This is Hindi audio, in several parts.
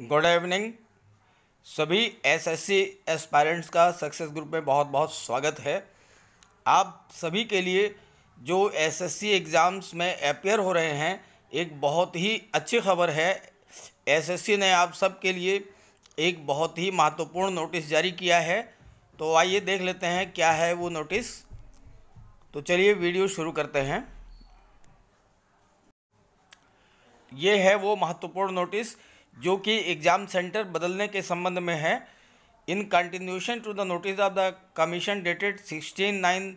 गुड इवनिंग सभी एसएससी एस्पायरेंट्स का सक्सेस ग्रुप में बहुत बहुत स्वागत है आप सभी के लिए जो एसएससी एग्ज़ाम्स में अपेयर हो रहे हैं एक बहुत ही अच्छी खबर है एसएससी ने आप सब के लिए एक बहुत ही महत्वपूर्ण नोटिस जारी किया है तो आइए देख लेते हैं क्या है वो नोटिस तो चलिए वीडियो शुरू करते हैं ये है वो महत्वपूर्ण नोटिस जो कि एग्ज़ाम सेंटर बदलने के संबंध में है in continuation to the notice of the commission dated sixteen nine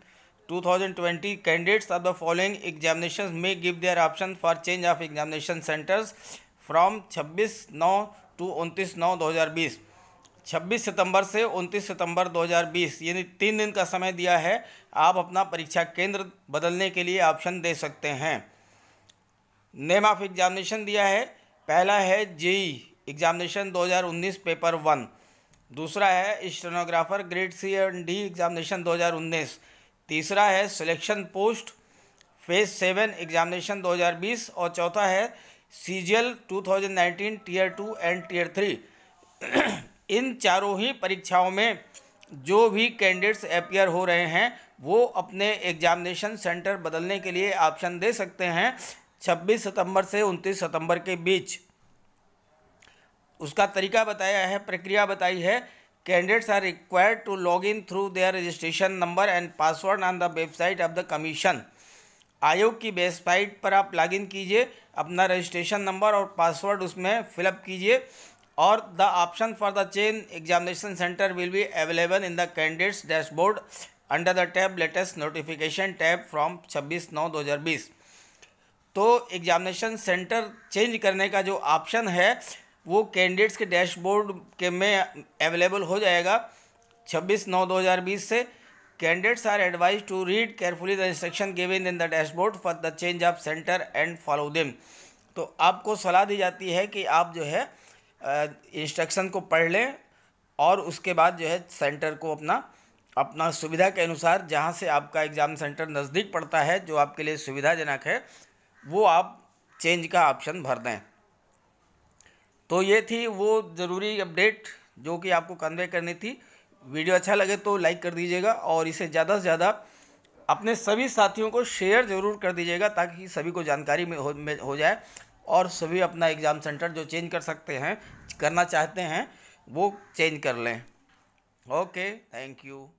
2020 candidates of the following examination may give their option for change of examination centres from 26 नौ टू 29 नौ 2020 26 सितंबर से 29 सितंबर 2020 यानी तीन दिन का समय दिया है आप अपना परीक्षा केंद्र बदलने के लिए ऑप्शन दे सकते हैं नेम ऑफ एग्जामिनेशन दिया है पहला है जेई एग्जामिनेशन 2019 पेपर वन दूसरा है stenographer grade C and D examination 2019 तीसरा है selection post phase seven examination 2020 और चौथा है C G L two tier two and tier three इन चारों ही परीक्षाओं में जो भी कैंडिडेट्स अपियर हो रहे हैं वो अपने एग्जामिनेशन सेंटर बदलने के लिए ऑप्शन दे सकते हैं 26 सितंबर से 29 सितंबर के बीच उसका तरीका बताया है प्रक्रिया बताई है candidates are required to log in through their registration number and password on the website of the commission आयोग की वेबसाइट पर आप इन कीजिए अपना रजिस्ट्रेशन नंबर और पासवर्ड उसमें फिलअप कीजिए और the option for the change examination centre will be available in the candidates dashboard under the tab latest notification tab from 26 नौ 2020 तो एग्जामिनेशन सेंटर चेंज करने का जो ऑप्शन है वो कैंडिडेट्स के डैशबोर्ड के में अवेलेबल हो जाएगा 26 नौ 2020 से candidates are advise to read carefully the instruction given in the dashboard for the change of centre and follow them तो आपको सलाह दी जाती है कि आप जो है इंस्ट्रक्शन को पढ़ लें और उसके बाद जो है सेंटर को अपना अपना सुविधा के अनुसार जहाँ से आपका एग्ज़ाम सेंटर नज़दीक पड़ता है जो आपके लिए सुविधाजनक है वो आप चेंज का ऑप्शन भर दें तो ये थी वो ज़रूरी अपडेट जो कि आपको कन्वे करनी थी वीडियो अच्छा लगे तो लाइक कर दीजिएगा और इसे ज़्यादा से ज़्यादा अपने सभी साथियों को शेयर ज़रूर कर दीजिएगा ताकि सभी को जानकारी में हो, में हो जाए और सभी अपना एग्ज़ाम सेंटर जो चेंज कर सकते हैं करना चाहते हैं वो चेंज कर लें ओके थैंक यू